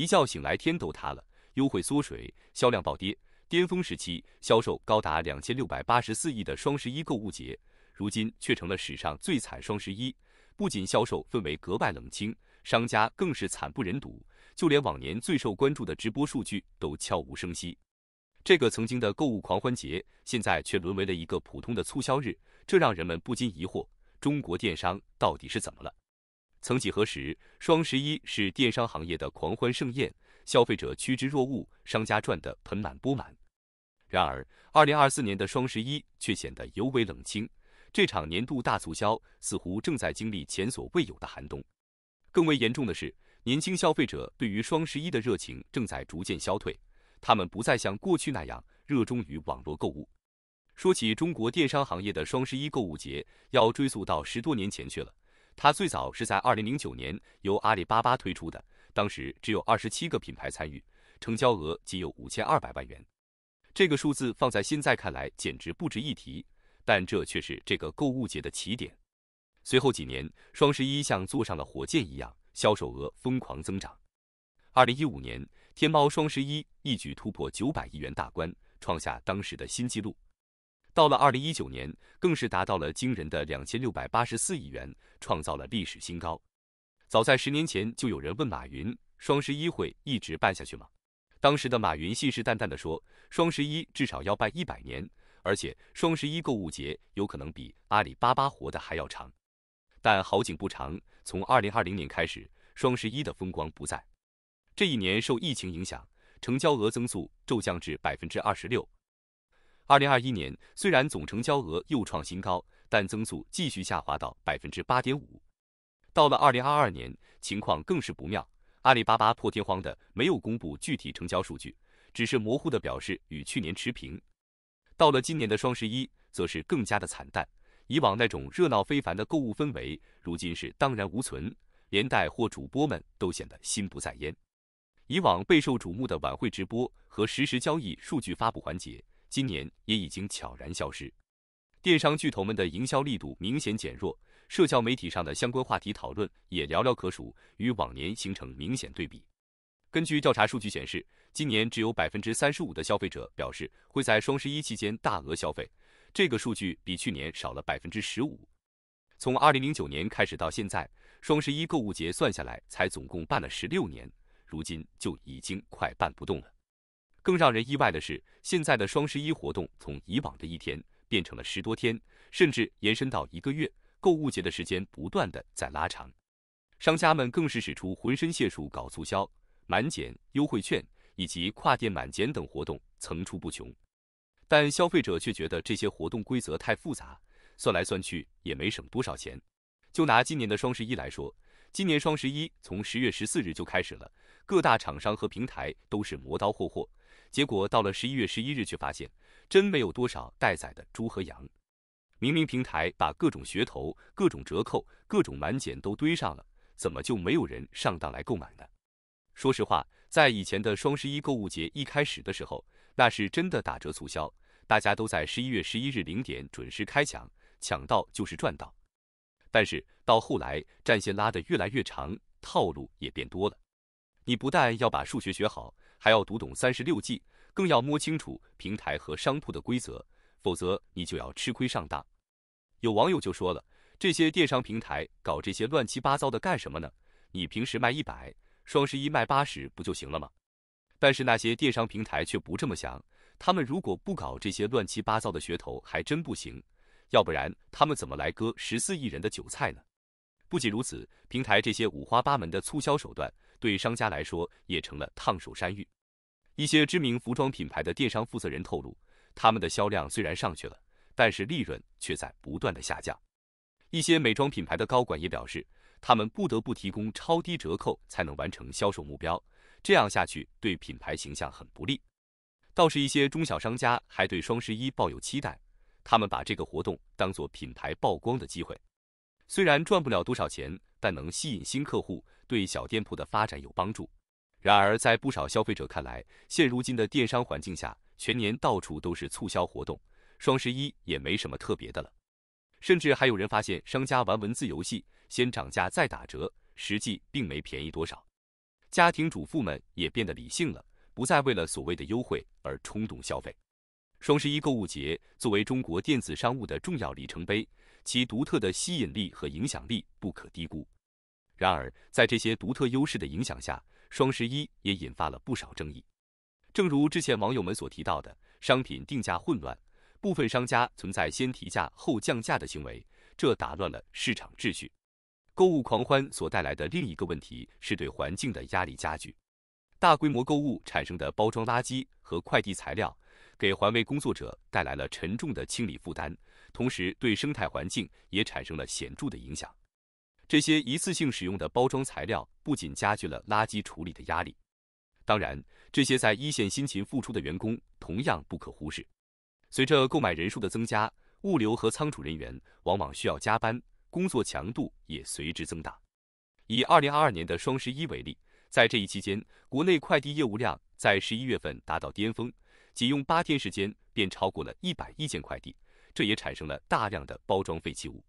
一觉醒来，天都塌了。优惠缩水，销量暴跌。巅峰时期销售高达两千六百八十四亿的双十一购物节，如今却成了史上最惨双十一。不仅销售氛围格外冷清，商家更是惨不忍睹，就连往年最受关注的直播数据都悄无声息。这个曾经的购物狂欢节，现在却沦为了一个普通的促销日，这让人们不禁疑惑：中国电商到底是怎么了？曾几何时，双十一是电商行业的狂欢盛宴，消费者趋之若鹜，商家赚得盆满钵满。然而，二零二四年的双十一却显得尤为冷清，这场年度大促销似乎正在经历前所未有的寒冬。更为严重的是，年轻消费者对于双十一的热情正在逐渐消退，他们不再像过去那样热衷于网络购物。说起中国电商行业的双十一购物节，要追溯到十多年前去了。它最早是在二零零九年由阿里巴巴推出的，当时只有二十七个品牌参与，成交额仅有五千二百万元。这个数字放在现在看来简直不值一提，但这却是这个购物节的起点。随后几年，双十一像坐上了火箭一样，销售额疯狂增长。二零一五年，天猫双十一一举突破九百亿元大关，创下当时的新纪录。到了二零一九年，更是达到了惊人的两千六百八十四亿元，创造了历史新高。早在十年前，就有人问马云，双十一会一直办下去吗？当时的马云信誓旦旦地说，双十一至少要办一百年，而且双十一购物节有可能比阿里巴巴活得还要长。但好景不长，从二零二零年开始，双十一的风光不再。这一年受疫情影响，成交额增速骤降至百分之二十六。二零二一年虽然总成交额又创新高，但增速继续下滑到百分之八点五。到了二零二二年，情况更是不妙。阿里巴巴破天荒的没有公布具体成交数据，只是模糊的表示与去年持平。到了今年的双十一，则是更加的惨淡。以往那种热闹非凡的购物氛围，如今是荡然无存，连带货主播们都显得心不在焉。以往备受瞩目的晚会直播和实时交易数据发布环节。今年也已经悄然消失，电商巨头们的营销力度明显减弱，社交媒体上的相关话题讨论也寥寥可数，与往年形成明显对比。根据调查数据显示，今年只有百分之三十五的消费者表示会在双十一期间大额消费，这个数据比去年少了百分之十五。从二零零九年开始到现在，双十一购物节算下来才总共办了十六年，如今就已经快办不动了。更让人意外的是，现在的双十一活动从以往的一天变成了十多天，甚至延伸到一个月，购物节的时间不断的在拉长，商家们更是使出浑身解数搞促销、满减、优惠券以及跨店满减等活动层出不穷，但消费者却觉得这些活动规则太复杂，算来算去也没省多少钱。就拿今年的双十一来说。今年双十一从十月十四日就开始了，各大厂商和平台都是磨刀霍霍，结果到了十一月十一日却发现真没有多少待宰的猪和羊。明明平台把各种噱头、各种折扣、各种满减都堆上了，怎么就没有人上当来购买呢？说实话，在以前的双十一购物节一开始的时候，那是真的打折促销，大家都在十一月十一日零点准时开抢，抢到就是赚到。但是到后来，战线拉得越来越长，套路也变多了。你不但要把数学学好，还要读懂三十六计，更要摸清楚平台和商铺的规则，否则你就要吃亏上当。有网友就说了，这些电商平台搞这些乱七八糟的干什么呢？你平时卖一百，双十一卖八十不就行了吗？但是那些电商平台却不这么想，他们如果不搞这些乱七八糟的噱头，还真不行。要不然他们怎么来割十四亿人的韭菜呢？不仅如此，平台这些五花八门的促销手段，对商家来说也成了烫手山芋。一些知名服装品牌的电商负责人透露，他们的销量虽然上去了，但是利润却在不断的下降。一些美妆品牌的高管也表示，他们不得不提供超低折扣才能完成销售目标，这样下去对品牌形象很不利。倒是一些中小商家还对双十一抱有期待。他们把这个活动当做品牌曝光的机会，虽然赚不了多少钱，但能吸引新客户，对小店铺的发展有帮助。然而，在不少消费者看来，现如今的电商环境下，全年到处都是促销活动，双十一也没什么特别的了。甚至还有人发现，商家玩文字游戏，先涨价再打折，实际并没便宜多少。家庭主妇们也变得理性了，不再为了所谓的优惠而冲动消费。双十一购物节作为中国电子商务的重要里程碑，其独特的吸引力和影响力不可低估。然而，在这些独特优势的影响下，双十一也引发了不少争议。正如之前网友们所提到的，商品定价混乱，部分商家存在先提价后降价的行为，这打乱了市场秩序。购物狂欢所带来的另一个问题是，对环境的压力加剧。大规模购物产生的包装垃圾和快递材料。给环卫工作者带来了沉重的清理负担，同时对生态环境也产生了显著的影响。这些一次性使用的包装材料不仅加剧了垃圾处理的压力，当然，这些在一线辛勤付出的员工同样不可忽视。随着购买人数的增加，物流和仓储人员往往需要加班，工作强度也随之增大。以二零二二年的双十一为例，在这一期间，国内快递业务量在十一月份达到巅峰。仅用八天时间，便超过了一百亿件快递，这也产生了大量的包装废弃物。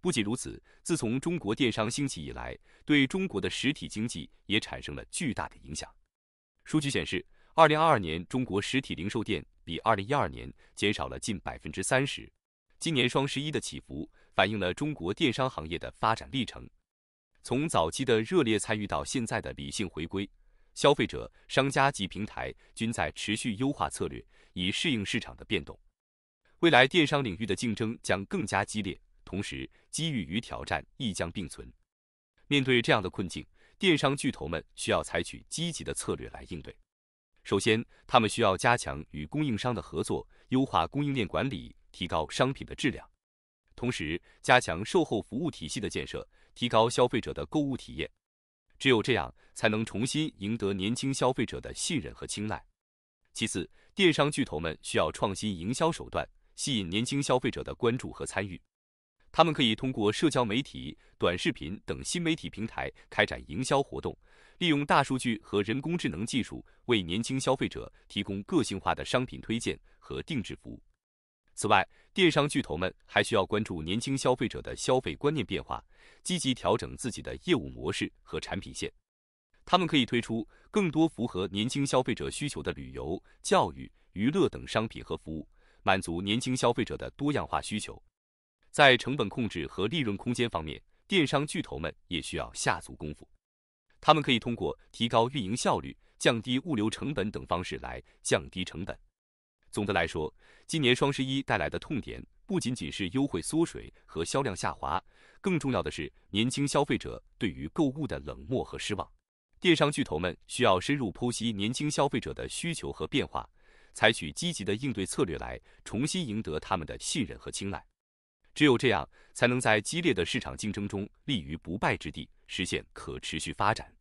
不仅如此，自从中国电商兴起以来，对中国的实体经济也产生了巨大的影响。数据显示，二零二二年中国实体零售店比二零一二年减少了近百分之三十。今年双十一的起伏，反映了中国电商行业的发展历程，从早期的热烈参与到现在的理性回归。消费者、商家及平台均在持续优化策略，以适应市场的变动。未来电商领域的竞争将更加激烈，同时机遇与挑战亦将并存。面对这样的困境，电商巨头们需要采取积极的策略来应对。首先，他们需要加强与供应商的合作，优化供应链管理，提高商品的质量；同时，加强售后服务体系的建设，提高消费者的购物体验。只有这样，才能重新赢得年轻消费者的信任和青睐。其次，电商巨头们需要创新营销手段，吸引年轻消费者的关注和参与。他们可以通过社交媒体、短视频等新媒体平台开展营销活动，利用大数据和人工智能技术为年轻消费者提供个性化的商品推荐和定制服务。此外，电商巨头们还需要关注年轻消费者的消费观念变化，积极调整自己的业务模式和产品线。他们可以推出更多符合年轻消费者需求的旅游、教育、娱乐等商品和服务，满足年轻消费者的多样化需求。在成本控制和利润空间方面，电商巨头们也需要下足功夫。他们可以通过提高运营效率、降低物流成本等方式来降低成本。总的来说，今年双十一带来的痛点不仅仅是优惠缩水和销量下滑，更重要的是年轻消费者对于购物的冷漠和失望。电商巨头们需要深入剖析年轻消费者的需求和变化，采取积极的应对策略来重新赢得他们的信任和青睐。只有这样，才能在激烈的市场竞争中立于不败之地，实现可持续发展。